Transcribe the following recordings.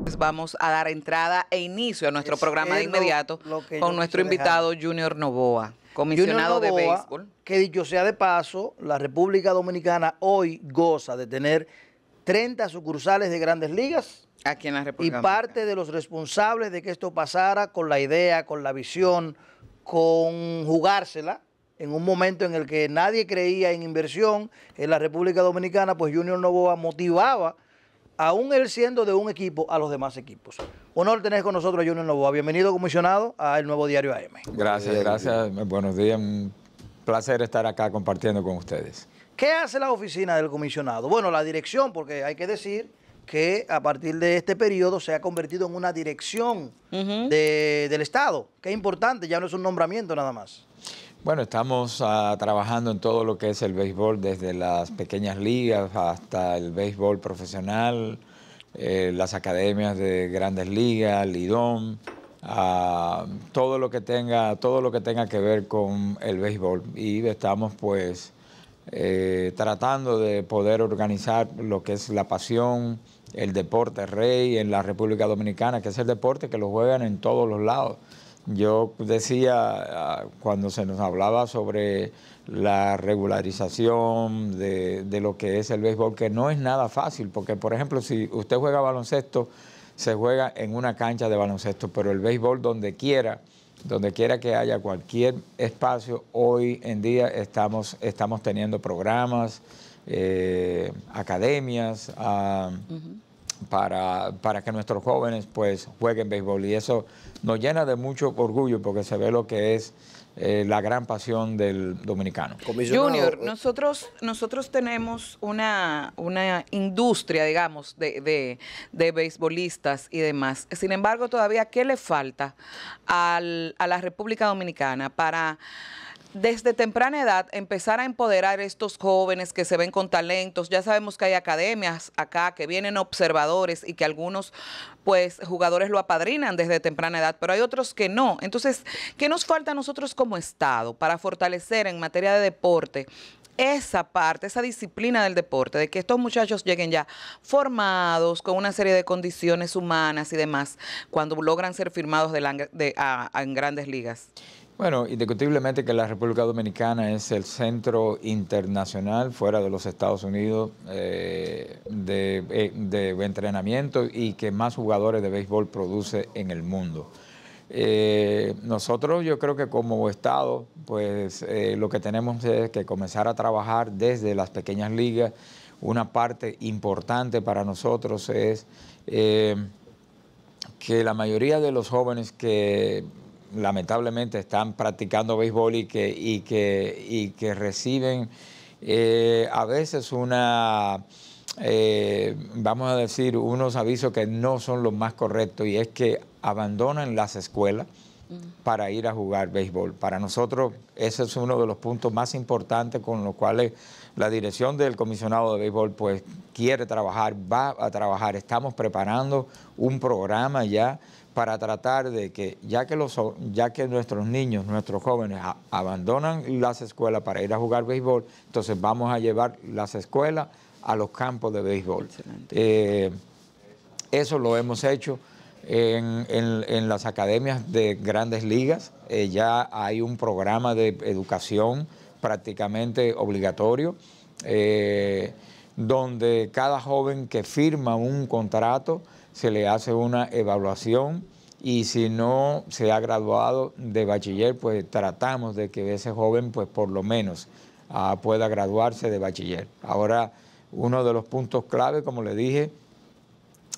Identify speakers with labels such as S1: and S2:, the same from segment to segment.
S1: Pues vamos a dar entrada e inicio a nuestro programa de inmediato con nuestro invitado Junior Novoa, comisionado Junior Novoa, de Que dicho
S2: sea de paso, la República Dominicana hoy goza de tener 30 sucursales de grandes ligas. la
S1: Y parte
S2: de los responsables de que esto pasara con la idea, con la visión, con jugársela, en un momento en el que nadie creía en inversión en la República Dominicana, pues Junior Novoa motivaba aún él siendo de un equipo, a los demás equipos. Honor tener con nosotros, Junior Novoa. Bienvenido, comisionado, al Nuevo Diario AM.
S3: Gracias, gracias. Buenos días. Un placer estar acá compartiendo con ustedes.
S2: ¿Qué hace la oficina del comisionado? Bueno, la dirección, porque hay que decir que a partir de este periodo se ha convertido en una dirección
S3: del
S2: Estado, que es importante, ya no es un nombramiento nada más.
S3: Bueno, estamos ah, trabajando en todo lo que es el béisbol, desde las pequeñas ligas hasta el béisbol profesional, eh, las academias de grandes ligas, Lidón, uh, todo lo que tenga, todo lo que tenga que ver con el béisbol. Y estamos pues eh, tratando de poder organizar lo que es la pasión, el deporte rey en la República Dominicana, que es el deporte que lo juegan en todos los lados. Yo decía, ah, cuando se nos hablaba sobre la regularización de, de, lo que es el béisbol, que no es nada fácil, porque por ejemplo, si usted juega baloncesto, se juega en una cancha de baloncesto, pero el béisbol donde quiera, donde quiera que haya cualquier espacio, hoy en día estamos, estamos teniendo programas, eh, academias. a ah, para, para que nuestros jóvenes pues jueguen béisbol y eso nos llena de mucho orgullo porque se ve lo que es eh, la gran pasión del dominicano. Junior, eh,
S1: nosotros, nosotros tenemos una, una industria, digamos, de, de, beisbolistas y demás. Sin embargo, todavía, ¿qué le falta al, a la República Dominicana para desde temprana edad empezar a empoderar a estos jóvenes que se ven con talentos. Ya sabemos que hay academias acá que vienen observadores y que algunos pues jugadores lo apadrinan desde temprana edad, pero hay otros que no. Entonces, ¿qué nos falta a nosotros como Estado para fortalecer en materia de deporte esa parte, esa disciplina del deporte, de que estos muchachos lleguen ya formados, con una serie de condiciones humanas y demás, cuando logran ser firmados de en grandes ligas?
S3: Bueno, indiscutiblemente que la República Dominicana es el centro internacional fuera de los Estados Unidos eh, eh, de, entrenamiento y que más jugadores de béisbol produce en el mundo. Eh, nosotros yo creo que como Estado, pues lo que tenemos es que comenzar a trabajar desde las pequeñas ligas. Una parte importante para nosotros es que la mayoría de los jóvenes que lamentablemente están practicando béisbol y que, y que, y que reciben eh, a veces una, eh, vamos a decir, unos avisos que no son los más correctos y es que abandonan las escuelas para ir a jugar béisbol. Para nosotros ese es uno de los puntos más importantes con los cuales la dirección del comisionado de béisbol pues quiere trabajar, va a trabajar. Estamos preparando un programa ya para tratar de que ya que, los, ya que nuestros niños, nuestros jóvenes abandonan las escuelas para ir a jugar béisbol, entonces vamos a llevar las escuelas a los campos de béisbol. Eh, eso lo hemos hecho. En, las academias de grandes ligas. Eh, ya hay un programa de educación prácticamente obligatorio, eh, donde cada joven que firma un contrato se le hace una evaluación y si no se ha graduado de bachiller, pues tratamos de que ese joven, pues por lo menos, ah, pueda graduarse de bachiller. Ahora, uno de los puntos clave, como le dije,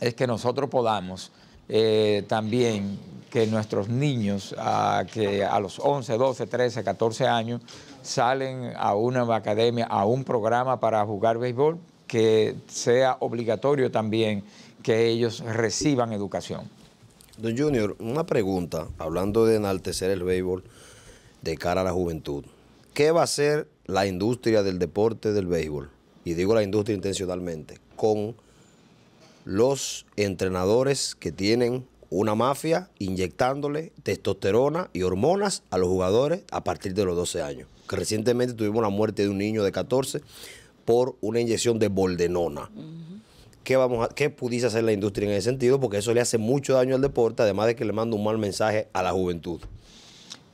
S3: es que nosotros podamos eh, también que nuestros niños a, que a los 11, 12, 13, 14 años salen a una academia, a un programa para jugar béisbol, que sea obligatorio también que ellos reciban educación. Don Junior, una pregunta,
S4: hablando de enaltecer el béisbol de cara a la juventud. ¿Qué va a hacer la industria del deporte del béisbol? Y digo la industria intencionalmente, con los entrenadores que tienen una mafia inyectándole testosterona y hormonas a los jugadores a partir de los 12 años. Que recientemente tuvimos la muerte de un niño de 14 por una inyección de boldenona. ¿Qué, vamos a, ¿Qué pudiese hacer la industria en ese sentido? Porque eso le hace mucho daño al deporte, además de que le manda un mal mensaje a
S3: la juventud.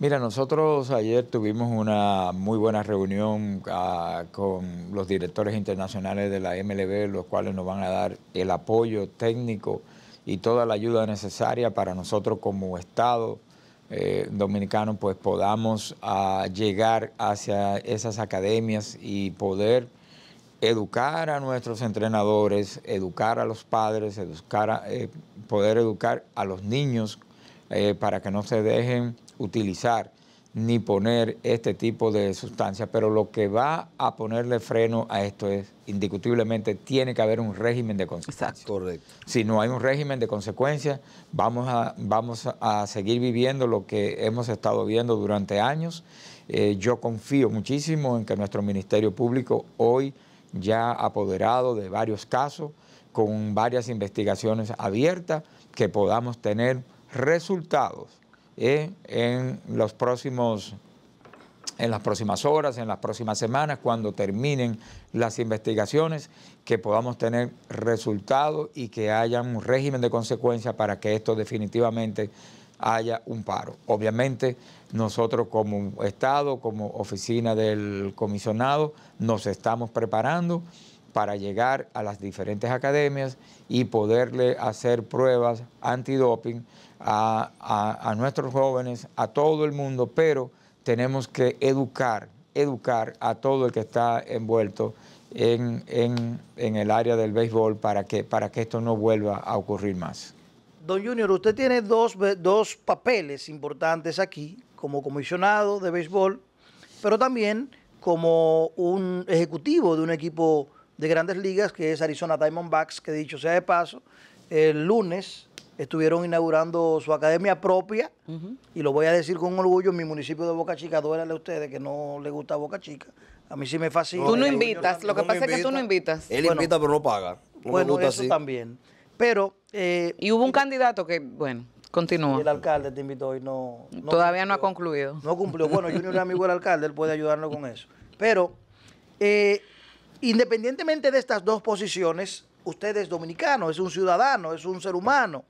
S3: Mira, nosotros ayer tuvimos una muy buena reunión ah, con los directores internacionales de la MLB, los cuales nos van a dar el apoyo técnico y toda la ayuda necesaria para nosotros como Estado eh, dominicano, pues podamos ah, llegar hacia esas academias y poder educar a nuestros entrenadores, educar a los padres, educar a, eh, poder educar a los niños eh, para que no se dejen utilizar ni poner este tipo de sustancias, pero lo que va a ponerle freno a esto es, indiscutiblemente, tiene que haber un régimen de consecuencias. Si no hay un régimen de consecuencias, vamos a, vamos a seguir viviendo lo que hemos estado viendo durante años. Eh, yo confío muchísimo en que nuestro Ministerio Público, hoy ya apoderado de varios casos, con varias investigaciones abiertas, que podamos tener resultados eh, en, los próximos, en las próximas horas, en las próximas semanas, cuando terminen las investigaciones, que podamos tener resultados y que haya un régimen de consecuencia para que esto definitivamente haya un paro. Obviamente nosotros como Estado, como oficina del comisionado, nos estamos preparando para llegar a las diferentes academias y poderle hacer pruebas antidoping a, a, nuestros jóvenes, a todo el mundo, pero tenemos que educar, educar a todo el que está envuelto en, el área del béisbol para que, para que esto no vuelva a ocurrir más.
S2: Don Junior, usted tiene dos, dos papeles importantes aquí, como comisionado de béisbol, pero también como un ejecutivo de un equipo de grandes ligas, que es Arizona Diamondbacks, que dicho sea de paso, el lunes estuvieron inaugurando su academia propia, y lo voy a decir con orgullo, en mi municipio de Boca Chica, duélale a ustedes que no les gusta Boca Chica, a mí sí me fascina.
S1: Tú no invitas, lo que pasa es que tú no invitas. Él invita, pero no
S2: paga. bueno, eso
S1: también. Pero... Eh, y hubo un candidato que, bueno... Continúa. El alcalde te invitó y
S2: no... Todavía no ha concluido. No cumplió. Bueno, Junior es amigo del alcalde, él puede ayudarnos con eso. Pero eh, Independientemente de estas dos posiciones, usted es dominicano, es un ciudadano, es un ser humano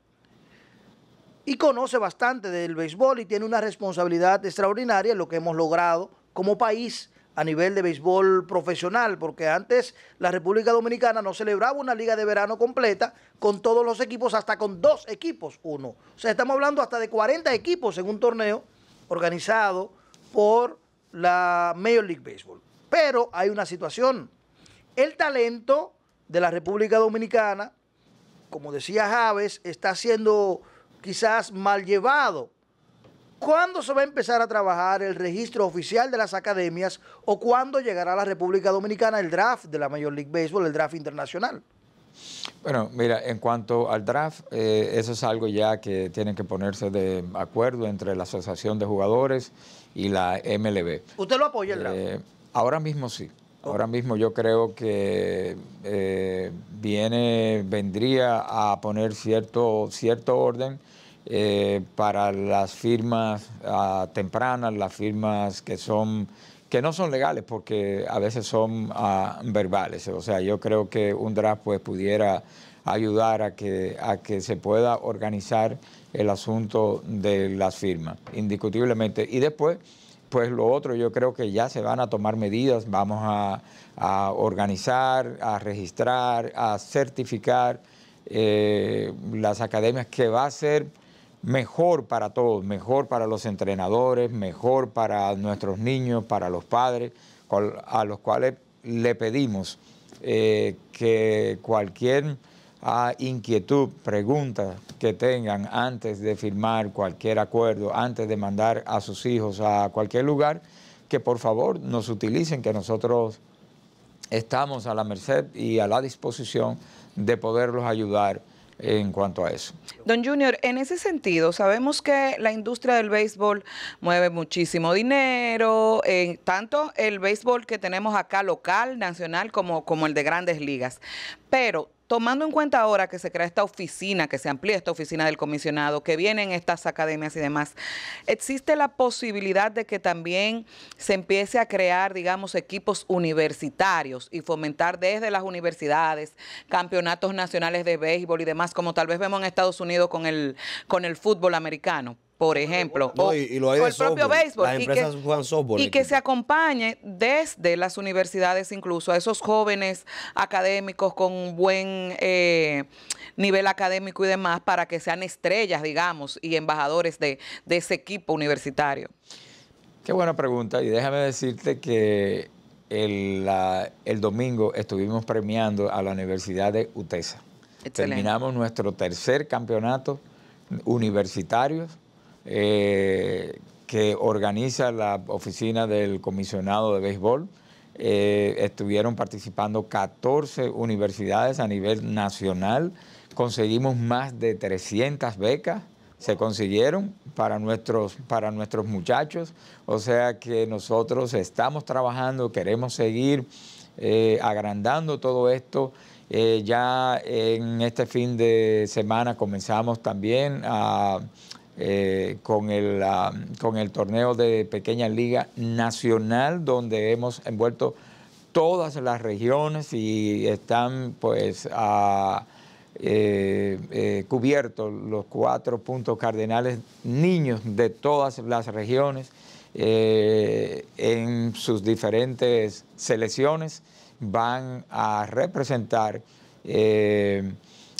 S2: y conoce bastante del béisbol y tiene una responsabilidad extraordinaria en lo que hemos logrado como país a nivel de béisbol profesional, porque antes la República Dominicana no celebraba una liga de verano completa con todos los equipos, hasta con dos equipos, uno. O sea, estamos hablando hasta de 40 equipos en un torneo organizado por la Major League Baseball. Pero hay una situación el talento de la República Dominicana, como decía Javes, está siendo quizás mal llevado. ¿Cuándo se va a empezar a trabajar el registro oficial de las academias o cuándo llegará a la República Dominicana el draft de la Major League Baseball, el draft internacional?
S3: Bueno, mira, en cuanto al draft, eh, eso es algo ya que tienen que ponerse de acuerdo entre la Asociación de Jugadores y la MLB. ¿Usted lo apoya el draft? Eh, ahora mismo sí. Ahora mismo yo creo que eh, viene, vendría a poner cierto, cierto orden eh, para las firmas ah, tempranas, las firmas que son que no son legales porque a veces son ah, verbales. O sea, yo creo que un draft pues pudiera ayudar a que, a que se pueda organizar el asunto de las firmas, indiscutiblemente. Y después pues lo otro, yo creo que ya se van a tomar medidas, vamos a, organizar, a registrar, a certificar eh, las academias, que va a ser mejor para todos, mejor para los entrenadores, mejor para nuestros niños, para los padres, a los cuales le pedimos eh, que cualquier a inquietud, preguntas que tengan antes de firmar cualquier acuerdo, antes de mandar a sus hijos a cualquier lugar, que por favor nos utilicen, que nosotros estamos a la merced y a la disposición de poderlos ayudar en cuanto a eso.
S1: Don Junior, en ese sentido, sabemos que la industria del béisbol mueve muchísimo dinero, eh, tanto el béisbol que tenemos acá local, nacional, como, como el de grandes ligas. Pero tomando en cuenta ahora que se crea esta oficina, que se amplía esta oficina del comisionado, que vienen estas academias y demás, ¿existe la posibilidad de que también se empiece a crear, digamos, equipos universitarios y fomentar desde las universidades campeonatos nacionales de béisbol y demás, como tal vez vemos en Estados Unidos con el, con el fútbol americano? por ejemplo, el propio béisbol. y que, se acompañe desde las universidades incluso a esos jóvenes académicos con buen eh, nivel académico y demás para que sean estrellas, digamos, y embajadores de, ese equipo universitario.
S3: Qué buena pregunta y déjame decirte que el, domingo estuvimos premiando a la Universidad de UTESA. Terminamos nuestro tercer campeonato universitario eh, que organiza la oficina del comisionado de béisbol. Eh, estuvieron participando 14 universidades a nivel nacional. Conseguimos más de 300 becas, se consiguieron para nuestros, para nuestros muchachos. O sea que nosotros estamos trabajando, queremos seguir eh, agrandando todo esto. ya en este fin de semana comenzamos también a eh, con, el, con el torneo de Pequeña Liga Nacional, donde hemos envuelto todas las regiones y están pues eh, eh, cubiertos los cuatro puntos cardinales, niños de todas las regiones en sus diferentes selecciones van a representar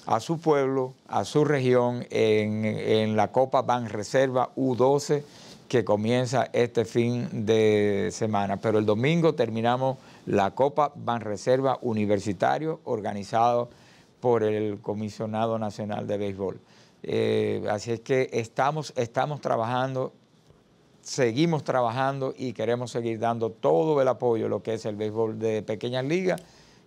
S3: a su pueblo, a su región, en, la Copa Ban Reserva U12 que comienza este fin de semana. Pero el domingo terminamos la Copa ban Reserva Universitario organizado por el Comisionado Nacional de Béisbol. Eh, así es que estamos, estamos trabajando, seguimos trabajando y queremos seguir dando todo el apoyo, lo que es el béisbol de pequeñas ligas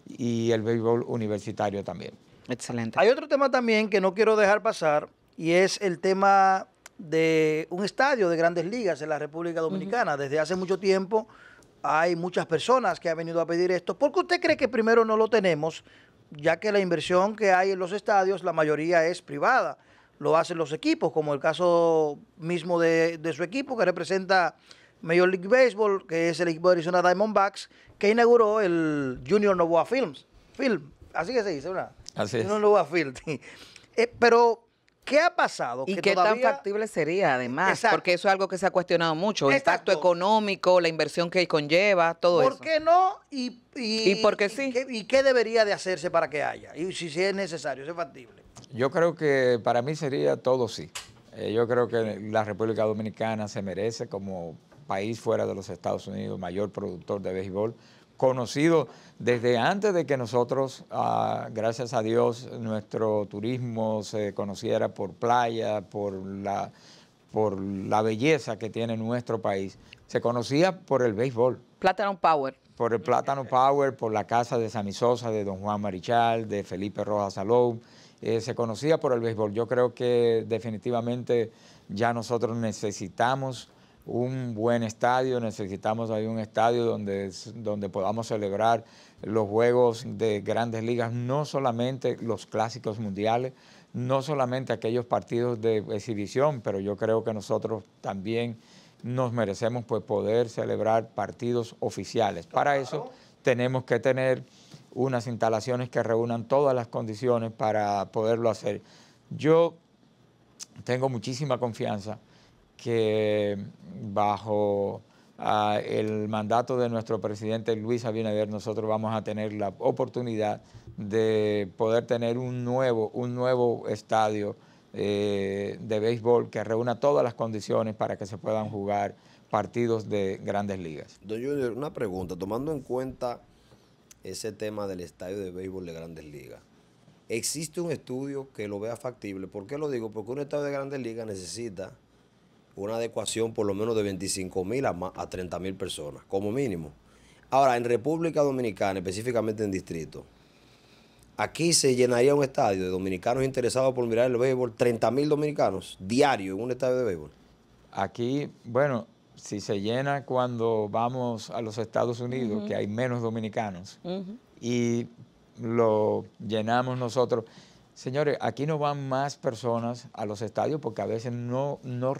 S3: y el béisbol universitario también. Excelente. Hay
S2: otro tema también que no quiero dejar pasar y es el tema de un estadio de grandes ligas en la República Dominicana. Desde hace mucho tiempo hay muchas personas que han venido a pedir esto. ¿Por qué usted cree que primero no lo tenemos? Ya que la inversión que hay en los estadios, la mayoría es privada. Lo hacen los equipos, como el caso mismo de, su equipo que representa Major League Baseball, que es el equipo de Arizona Diamondbacks, que inauguró el Junior Novoa Films. Film, así que se dice, ¿verdad? Así es. lo eh, pero, ¿qué ha pasado? ¿Y qué tan
S1: factible sería, además? Porque eso es algo que se ha cuestionado mucho. El impacto económico, la inversión que conlleva, todo eso. ¿Por
S2: qué no? Y, y, por
S1: qué sí? Y qué, debería de hacerse para que haya? Y si, es necesario, si es
S2: factible.
S3: Yo creo que para mí sería todo sí. Eh, yo creo que la República Dominicana se merece como país fuera de los Estados Unidos, mayor productor de béisbol, conocido desde antes de que nosotros, ah, gracias a Dios, nuestro turismo se conociera por playa, por la, por la belleza que tiene nuestro país. Se conocía por el béisbol. Plátano Power. Por el Plátano Power, por la casa de Sosa, de Don Juan Marichal, de Felipe Rojas Alou. Eh, se conocía por el béisbol. Yo creo que definitivamente ya nosotros necesitamos un buen estadio, necesitamos ahí un estadio donde, donde podamos celebrar los juegos de grandes ligas, no solamente los clásicos mundiales, no solamente aquellos partidos de exhibición, pero yo creo que nosotros también nos merecemos pues, poder celebrar partidos oficiales. Para eso tenemos que tener unas instalaciones que reúnan todas las condiciones para poderlo hacer. Yo tengo muchísima confianza que bajo ah, el mandato de nuestro presidente Luis Abinader nosotros vamos a tener la oportunidad de poder tener un nuevo, un nuevo estadio eh, de béisbol que reúna todas las condiciones para que se puedan jugar partidos de grandes ligas.
S4: Don Junior, una pregunta, tomando en cuenta ese tema del estadio de béisbol de grandes ligas, ¿existe un estudio que lo vea factible? ¿Por qué lo digo? Porque un estadio de grandes ligas necesita una adecuación por lo menos de 25 mil a, 30.000 30 mil personas, como mínimo. Ahora, en República Dominicana, específicamente en distrito, aquí se llenaría un estadio de dominicanos interesados por mirar el béisbol, 30 mil dominicanos diario en un estadio de béisbol.
S3: Aquí, bueno, si se llena cuando vamos a los Estados Unidos, que hay menos dominicanos, y lo llenamos nosotros. Señores, aquí no van más personas a los estadios porque a veces no, no,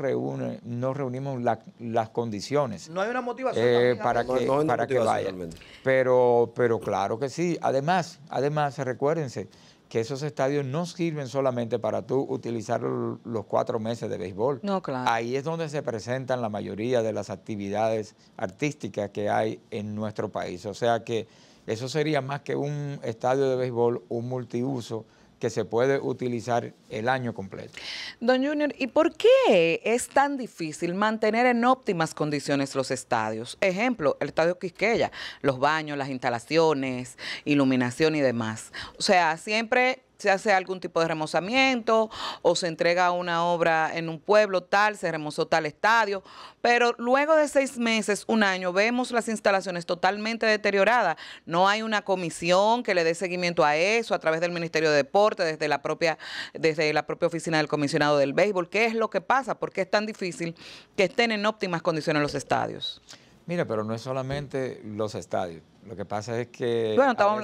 S3: no reunimos las condiciones.
S2: No hay una motivación. Eh, para que, vayan.
S3: Pero, pero claro que sí. Además, además, recuérdense que esos estadios no sirven solamente para tú utilizar los cuatro meses de béisbol. No, claro. Ahí es donde se presentan la mayoría de las actividades artísticas que hay en nuestro país. O sea que eso sería más que un estadio de béisbol, un multiuso que se puede utilizar el año completo.
S1: Don Junior, ¿y por qué es tan difícil mantener en óptimas condiciones los estadios? Ejemplo, el Estadio Quisqueya, los baños, las instalaciones, iluminación y demás. O sea, siempre se hace algún tipo de remozamiento o se entrega una obra en un pueblo tal, se remozó tal estadio, pero luego de seis meses, un año, vemos las instalaciones totalmente deterioradas. No hay una comisión que le dé seguimiento a eso a través del Ministerio de Deporte, desde la propia, desde la propia oficina del comisionado del béisbol. ¿Qué es lo que pasa? ¿Por qué es tan difícil que estén en óptimas condiciones los estadios?
S3: Mira, pero no es solamente los estadios. Lo que pasa es que bueno, estamos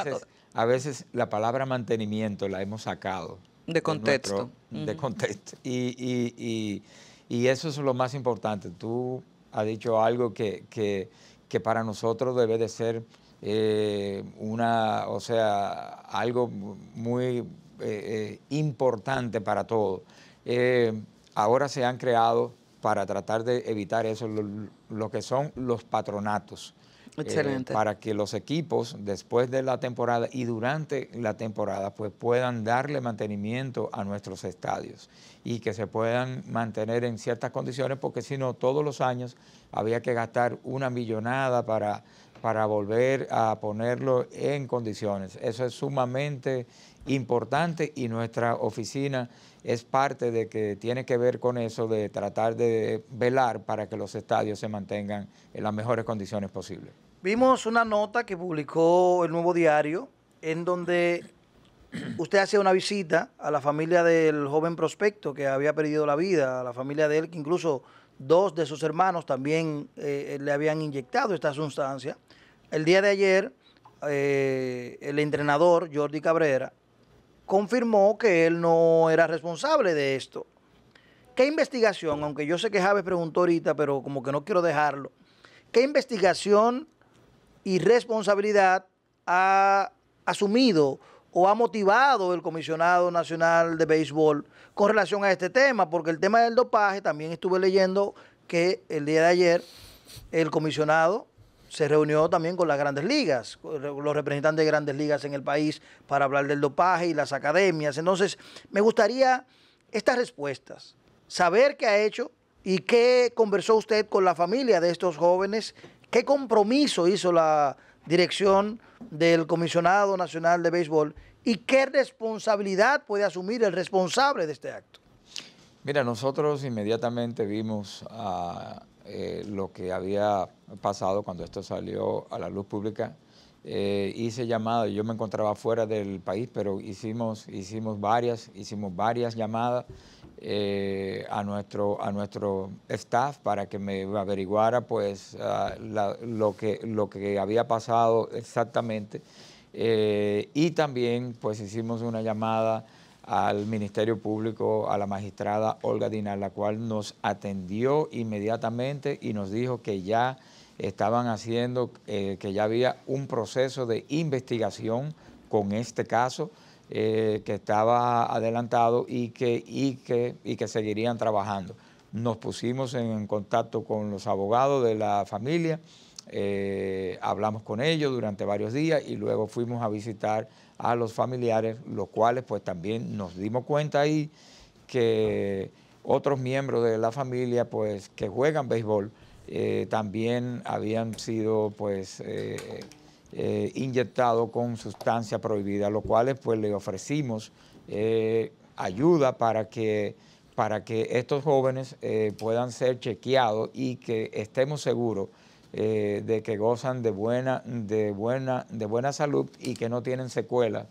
S3: a veces la palabra mantenimiento la hemos sacado. De contexto. De, contexto. Y, eso es lo más importante. Tú has dicho algo que, para nosotros debe de ser eh, una, o sea, algo muy eh, eh, importante para todos. ahora se han creado para tratar de evitar eso, lo que son los patronatos. Eh, para que los equipos después de la temporada y durante la temporada pues puedan darle mantenimiento a nuestros estadios y que se puedan mantener en ciertas condiciones porque si no todos los años había que gastar una millonada para, para volver a ponerlo en condiciones. Eso es sumamente importante y nuestra oficina es parte de que tiene que ver con eso de tratar de velar para que los estadios se mantengan en las mejores condiciones posibles.
S2: Vimos una nota que publicó el Nuevo Diario en donde usted hace una visita a la familia del joven prospecto que había perdido la vida, a la familia de él que incluso dos de sus hermanos también eh, le habían inyectado esta sustancia. El día de ayer, eh, el entrenador Jordi Cabrera confirmó que él no era responsable de esto. ¿Qué investigación, aunque yo sé que Javes preguntó ahorita, pero como que no quiero dejarlo, qué investigación y responsabilidad ha asumido o ha motivado el comisionado nacional de béisbol con relación a este tema, porque el tema del dopaje también estuve leyendo que el día de ayer el comisionado se reunió también con las grandes ligas, los representantes de grandes ligas en el país para hablar del dopaje y las academias. Entonces, me gustaría estas respuestas, saber qué ha hecho y qué conversó usted con la familia de estos jóvenes, qué compromiso hizo la dirección del Comisionado Nacional de Béisbol y qué responsabilidad puede asumir el responsable de este acto.
S3: Mira, nosotros inmediatamente vimos ah, eh, lo que había pasado, cuando esto salió a la luz pública, eh, hice llamadas, yo me encontraba fuera del país, pero hicimos, hicimos, varias, hicimos varias llamadas eh, a, nuestro, a nuestro staff para que me averiguara pues, ah, lo, que, lo que había pasado exactamente. Eh, y también pues, hicimos una llamada al Ministerio Público, a la magistrada Olga Dinar, la cual nos atendió inmediatamente y nos dijo que ya estaban haciendo, eh, que ya había un proceso de investigación con este caso eh, que estaba adelantado y que, que, y que seguirían trabajando. Nos pusimos en contacto con los abogados de la familia, eh, hablamos con ellos durante varios días y luego fuimos a visitar a los familiares, los cuales pues también nos dimos cuenta ahí que otros miembros de la familia pues que juegan béisbol, eh, también habían sido pues eh, eh, inyectados con sustancia prohibida, lo cual pues le ofrecimos ayuda para que, para que estos jóvenes puedan ser chequeados y que estemos seguros de que gozan de buena, de, buena, de buena salud y que no tienen secuelas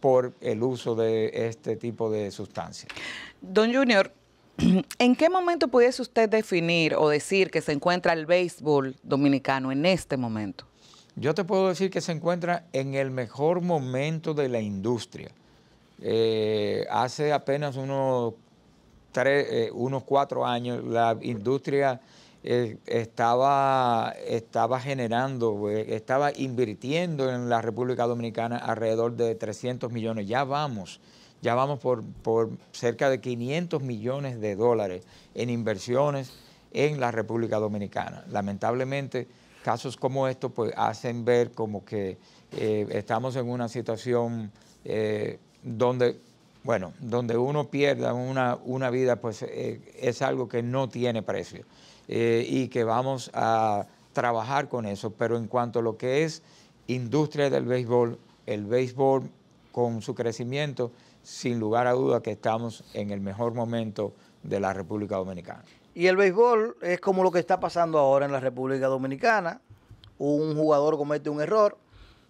S3: por el uso de este tipo de sustancia. Don Junior,
S1: ¿En qué momento pudiese usted definir o decir que se encuentra el béisbol dominicano en este momento? Yo
S3: te puedo decir que se encuentra en el mejor momento de la industria. Eh, hace apenas eh, unos, cuatro años la industria eh, estaba, estaba generando, estaba invirtiendo en la República Dominicana alrededor de 300 millones. Ya vamos ya vamos por, cerca de 500 millones de dólares en inversiones en la República Dominicana. Lamentablemente, casos como estos pues, hacen ver como que eh, estamos en una situación eh, donde, bueno, donde uno pierda una, vida, pues eh, es algo que no tiene precio y que vamos a trabajar con eso. Pero en cuanto a lo que es industria del béisbol, el béisbol con su crecimiento sin lugar a duda que estamos en el mejor momento de la República Dominicana.
S2: Y el béisbol es como lo que está pasando ahora en la República Dominicana. Un jugador comete un error,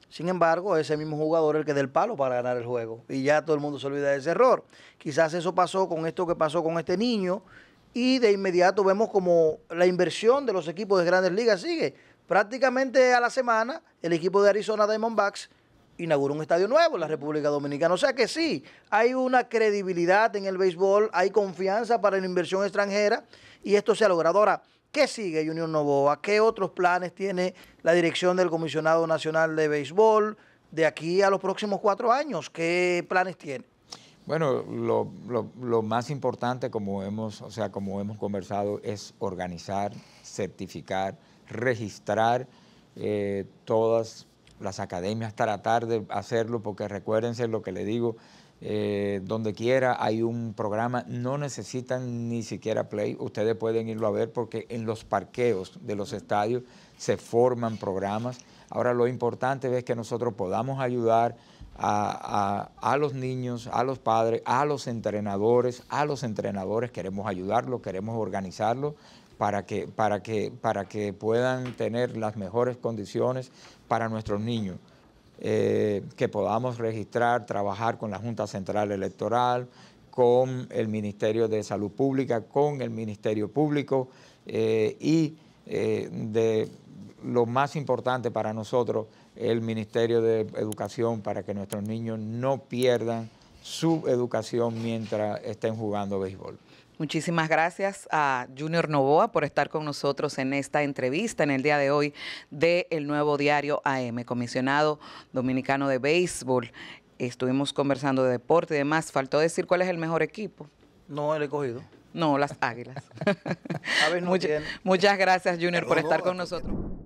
S2: sin embargo, ese mismo jugador el que el palo para ganar el juego. Y ya todo el mundo se olvida de ese error. Quizás eso pasó con esto que pasó con este niño. Y de inmediato vemos como la inversión de los equipos de grandes ligas sigue. Prácticamente a la semana, el equipo de Arizona Diamondbacks inauguró un estadio nuevo en la República Dominicana. O sea que sí, hay una credibilidad en el béisbol, hay confianza para la inversión extranjera y esto se ha logrado. Ahora, ¿qué sigue Junior Novoa? ¿Qué otros planes tiene la dirección del Comisionado Nacional de Béisbol de aquí a los próximos cuatro años? ¿Qué planes tiene?
S3: Bueno, lo, más importante, como hemos, o sea, como hemos conversado, es organizar, certificar, registrar eh, todas las academias tratar de hacerlo, porque recuérdense lo que le digo, eh, donde quiera hay un programa, no necesitan ni siquiera play, ustedes pueden irlo a ver porque en los parqueos de los estadios se forman programas. Ahora lo importante es que nosotros podamos ayudar a, a, los niños, a los padres, a los entrenadores, a los entrenadores, queremos ayudarlos, queremos organizarlo, para que, para, que, para que puedan tener las mejores condiciones para nuestros niños. Eh, que podamos registrar, trabajar con la Junta Central Electoral, con el Ministerio de Salud Pública, con el Ministerio Público eh, y eh, de lo más importante para nosotros, el Ministerio de Educación, para que nuestros niños no pierdan su educación mientras estén jugando béisbol. Muchísimas gracias a Junior
S1: Novoa por estar con nosotros en esta entrevista en el día de hoy de El Nuevo Diario AM, comisionado dominicano de béisbol. Estuvimos conversando de deporte y demás. Faltó decir cuál es el mejor equipo. No, el escogido. No, las águilas. muchas gracias, Junior, por estar con nosotros.